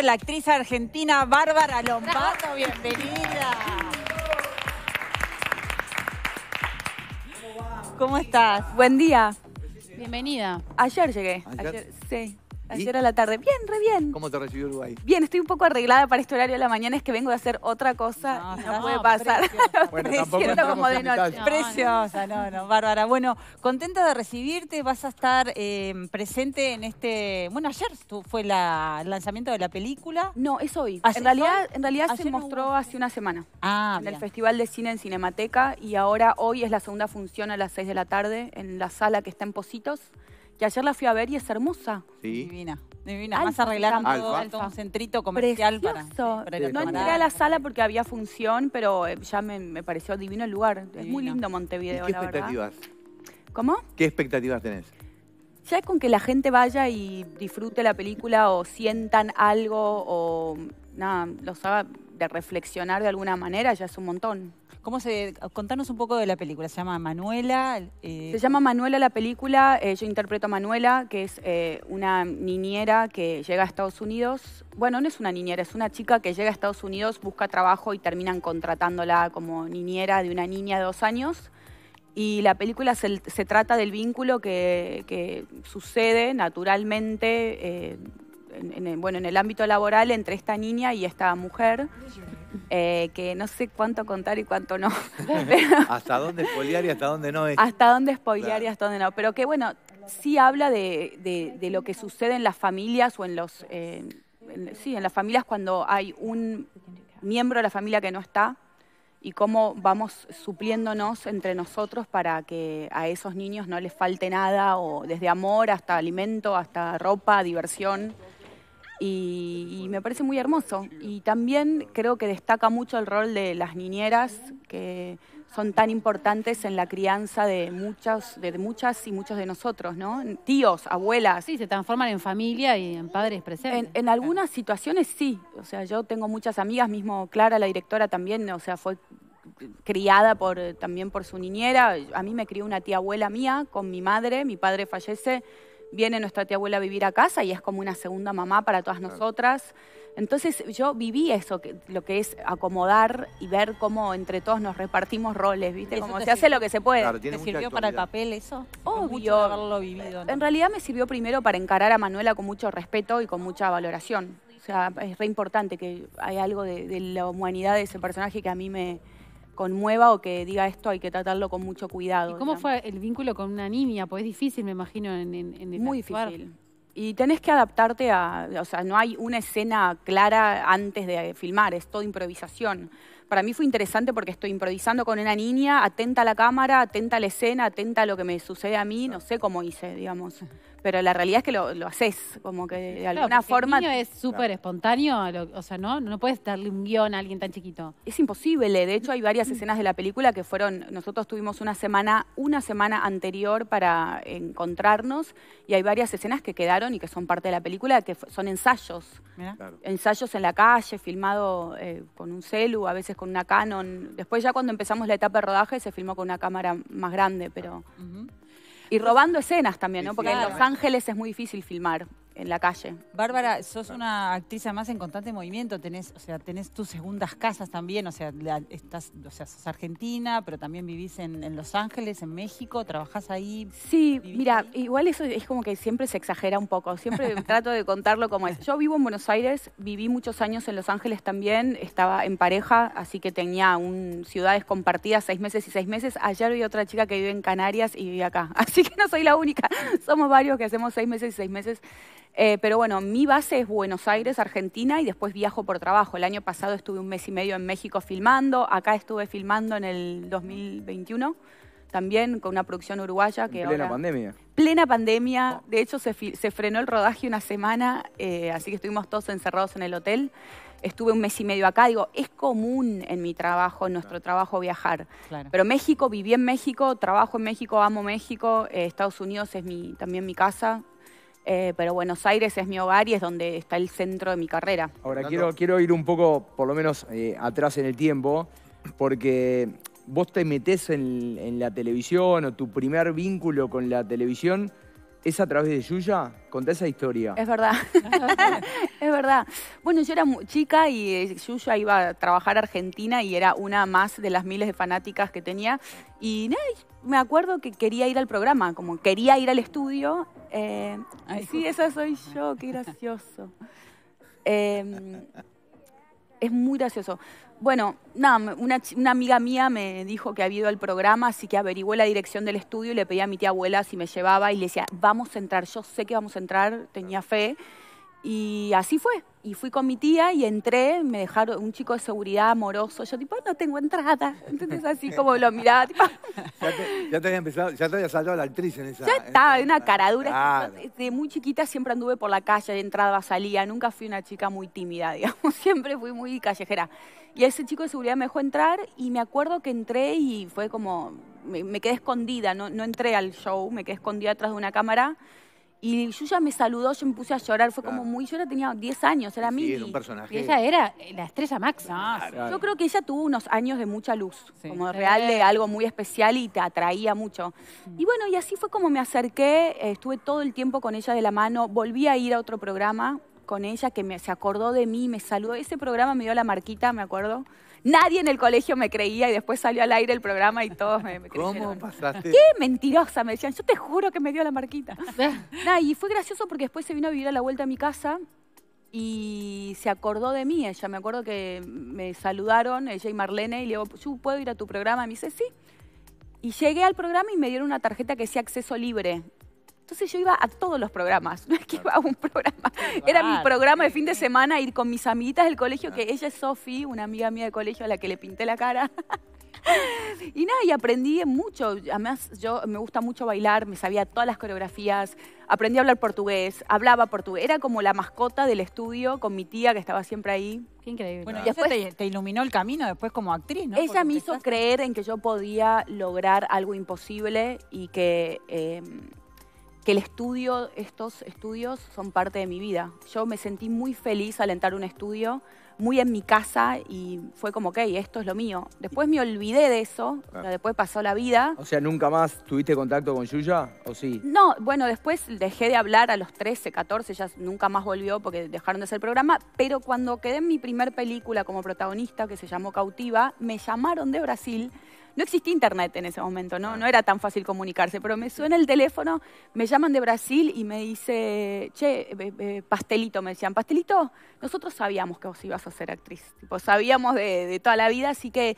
La actriz argentina Bárbara Lombardo, bienvenida. ¿Cómo estás? Buen día. Bienvenida. Ayer llegué. Ayer, sí. Ayer a la tarde. Bien, re bien. ¿Cómo te recibió Uruguay? Bien, estoy un poco arreglada para este horario de la mañana. Es que vengo a hacer otra cosa no, no, ah, puede pasar. bueno, tampoco como de No, preciosa, no, no, Bárbara. Bueno, contenta de recibirte. Vas a estar eh, presente en este... Bueno, ayer fue el lanzamiento de la película. No, es hoy. En realidad, en realidad se mostró hace una semana. Ah, En el Festival de Cine en Cinemateca. Y ahora hoy es la segunda función a las 6 de la tarde en la sala que está en Positos que ayer la fui a ver y es hermosa. Sí. Divina. Divina, más arreglando un centrito comercial para, No entré a la sala porque había función, pero eh, ya me, pareció divino el lugar. Es muy lindo Montevideo, ¿Y qué expectativas? ¿Cómo? ¿Qué expectativas tenés? Ya con que la gente vaya y disfrute la película o sientan algo o nada, los haga de reflexionar de alguna manera ya es un montón. ¿Cómo se, contanos un poco de la película, se llama Manuela. Eh, se llama Manuela la película, eh, yo interpreto a Manuela, que es eh, una niñera que llega a Estados Unidos, bueno, no es una niñera, es una chica que llega a Estados Unidos, busca trabajo y terminan contratándola como niñera de una niña de dos años. Y la película se, trata del vínculo que, que sucede naturalmente en, bueno, en el ámbito laboral entre esta niña y esta mujer, eh, que no sé cuánto contar y cuánto no. hasta dónde spoilear y hasta dónde no. Hasta dónde spoilear y hasta dónde no. Pero que bueno, sí habla de, de, lo que sucede en las familias o en los... Eh, sí, en las familias cuando hay un miembro de la familia que no está y cómo vamos supliéndonos entre nosotros para que a esos niños no les falte nada, o desde amor hasta alimento, hasta ropa, diversión y, me parece muy hermoso. Y también creo que destaca mucho el rol de las niñeras, que son tan importantes en la crianza de muchas, de muchas y muchos de nosotros, ¿no? Tíos, abuelas. Sí, se transforman en familia y en padres presentes. En, en algunas situaciones sí. O sea, yo tengo muchas amigas, mismo Clara, la directora también, o sea, fue criada por, también por su niñera. A mí me crió una tía abuela mía con mi madre, mi padre fallece viene nuestra tía abuela a vivir a casa y es como una segunda mamá para todas nosotras. Entonces yo viví eso, que, lo que es acomodar y ver cómo entre todos nos repartimos roles, ¿viste? Como se hace lo que se puede. ¿Te sirvió para el papel eso? Obvio. vivido, En realidad me sirvió primero para encarar a Manuela con mucho respeto y con mucha valoración. O sea, es re importante que hay algo de, de la humanidad de ese personaje que a mí me, conmueva o que diga esto hay que tratarlo con mucho cuidado. ¿Y cómo fue el vínculo con una niña? Pues es difícil, me imagino, en, el en Muy difícil. Y tenés que adaptarte a, o sea, no hay una escena clara antes de filmar, es toda improvisación. Para mí fue interesante porque estoy improvisando con una niña, atenta a la cámara, atenta a la escena, atenta a lo que me sucede a mí, no sé cómo hice, digamos pero la realidad es que lo, lo haces, como que de alguna forma. El es súper espontáneo, o sea, ¿no? No puedes darle un guión a alguien tan chiquito. Es imposible, de hecho hay varias mm. escenas de la película que fueron, nosotros tuvimos una semana, una semana anterior para encontrarnos y hay varias escenas que quedaron y que son parte de la película, que son ensayos. Ensayos en la calle, filmado eh, con un celu, a veces con una Canon. Después ya cuando empezamos la etapa de rodaje se filmó con una cámara más grande, pero... Y robando escenas también, ¿no? Porque en Los Ángeles es muy difícil filmar en la calle. Bárbara, sos una actriz además en constante movimiento, tenés, o sea, tenés tus segundas casas también, o sea, estás, o sea, sos argentina, pero también vivís en, Los Ángeles, en México, trabajás ahí. Sí, mira, igual eso es como que siempre se exagera un poco, siempre trato de contarlo como es. Yo vivo en Buenos Aires, viví muchos años en Los Ángeles también, estaba en pareja, así que tenía un, ciudades compartidas seis meses y seis meses. Ayer vi otra chica que vive en Canarias y vive acá, así que no soy la única, somos varios que hacemos seis meses y seis meses. Eh, pero bueno, mi base es Buenos Aires, Argentina, y después viajo por trabajo. El año pasado estuve un mes y medio en México filmando, acá estuve filmando en el 2021 también con una producción uruguaya que... Plena pandemia. Plena pandemia. De hecho, se, frenó el rodaje una semana, eh, así que estuvimos todos encerrados en el hotel. Estuve un mes y medio acá. Digo, es común en mi trabajo, en nuestro trabajo viajar. Pero México, viví en México, trabajo en México, amo México. Eh, Estados Unidos es mi, también mi casa. Eh, pero Buenos Aires es mi hogar y es donde está el centro de mi carrera. Ahora, quiero, quiero ir un poco, por lo menos, eh, atrás en el tiempo, porque vos te metés en, la televisión o tu primer vínculo con la televisión es a través de Yuya. Contá esa historia. Es verdad. es verdad. Bueno, yo era chica y eh, Yuya iba a trabajar a Argentina y era una más de las miles de fanáticas que tenía. Y me acuerdo que quería ir al programa, como quería ir al estudio. Eh, sí, esa soy yo, qué gracioso. Em, es muy gracioso. Bueno, nada, una, una, amiga mía me dijo que había ido al programa, así que averigué la dirección del estudio y le pedí a mi tía abuela si me llevaba y le decía, vamos a entrar, yo sé que vamos a entrar, tenía fe. Y así fue. Y fui con mi tía y entré, me dejaron un chico de seguridad amoroso. Yo tipo, no tengo entrada. Entonces así como lo miraba, Ya te, había empezado, ya salido la actriz en esa... Ya estaba, de una caradura. de de muy chiquita siempre anduve por la calle, entraba, salía. Nunca fui una chica muy tímida, digamos. Siempre fui muy callejera. Y ese chico de seguridad me dejó entrar y me acuerdo que entré y fue como... Me, quedé escondida, no, no entré al show, me quedé escondida atrás de una cámara y Yuya me saludó, yo me puse a llorar, fue como muy, yo era tenía 10 años, era sí, un personaje. Y ella era la estrella máxima. Yo creo que ella tuvo unos años de mucha luz, como real de algo muy especial y te atraía mucho. Mm. Y bueno, y así fue como me acerqué, estuve todo el tiempo con ella de la mano, volví a ir a otro programa, con ella que me, se acordó de mí, me saludó. Ese programa me dio la marquita, me acuerdo. Nadie en el colegio me creía y después salió al aire el programa y todos me, me ¿Cómo pasaste? ¡Qué mentirosa! Me decían, yo te juro que me dio la marquita. y fue gracioso porque después se vino a vivir a la vuelta a mi casa y se acordó de mí ella. Me acuerdo que me saludaron, ella y Marlene, y le digo, ¿Yo ¿puedo ir a tu programa? me dice, sí. Y llegué al programa y me dieron una tarjeta que decía acceso libre. Entonces yo iba a todos los programas, no es que iba a un programa, era mi programa de fin de semana ir con mis amiguitas del colegio, que ah. ella es Sofi, una amiga mía de colegio a la que le pinté la cara. Y nada, y aprendí mucho. Además, yo me gusta mucho bailar, me sabía todas las coreografías, aprendí a hablar portugués, hablaba portugués. Era como la mascota del estudio con mi tía que estaba siempre ahí. Qué increíble. Bueno, y después te, iluminó el camino después como actriz, ¿no? Ella me hizo creer en que yo podía lograr algo imposible y que eh, que el estudio, estos estudios son parte de mi vida. Yo me sentí muy feliz al alentar un estudio, muy en mi casa, y fue como, ok, esto es lo mío. Después me olvidé de eso, ah. después pasó la vida. O sea, ¿nunca más tuviste contacto con Yuya, o sí? No, bueno, después dejé de hablar a los 13, 14, ya nunca más volvió porque dejaron de hacer programa, pero cuando quedé en mi primer película como protagonista, que se llamó Cautiva, me llamaron de Brasil no existía internet en ese momento, ¿no? Ah. no era tan fácil comunicarse, pero me suena el teléfono, me llaman de Brasil y me dice, che, eh, eh, eh, pastelito, me decían, pastelito, nosotros sabíamos que vos ibas a ser actriz, tipo, sabíamos de, toda la vida, así que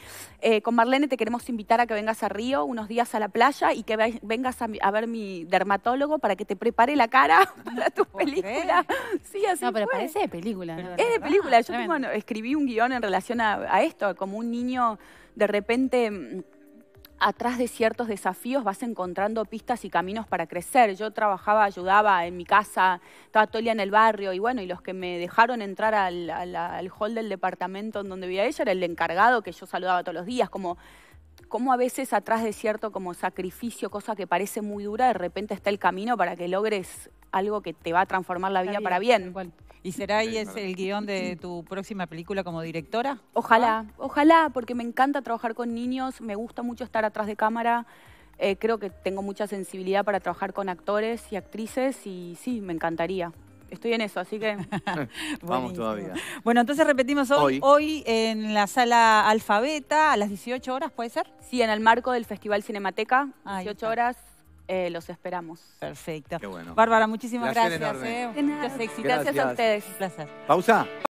con Marlene te queremos invitar a que vengas a Río unos días a la playa y que vengas a, ver mi dermatólogo para que te prepare la cara para tu película. Sí, así no, pero parece de película. Es de película, ah, yo escribí un guión en relación a esto, como un niño de repente mm, atrás de ciertos desafíos vas encontrando pistas y caminos para crecer. Yo trabajaba, ayudaba en mi casa, estaba todo día en el barrio y bueno, y los que me dejaron entrar al, al, hall del departamento en donde vivía ella era el encargado que yo saludaba todos los días, como cómo a veces atrás de cierto como sacrificio, cosa que parece muy dura, de repente está el camino para que logres algo que te va a transformar la vida para bien. ¿Y será ahí es el guión de tu próxima película como directora? Ojalá, ojalá, porque me encanta trabajar con niños, me gusta mucho estar atrás de cámara. Eh, creo que tengo mucha sensibilidad para trabajar con actores y actrices y sí, me encantaría. Estoy en eso, así que... Vamos todavía. Bueno, entonces repetimos hoy, hoy, en la sala Alfabeta, a las 18 horas, ¿puede ser? Sí, en el marco del Festival Cinemateca, 18 horas, eh, los esperamos. Perfecto. Qué bueno. Bárbara, muchísimas gracias. Eh. Muchas gracias. a ustedes. Un placer. Pausa.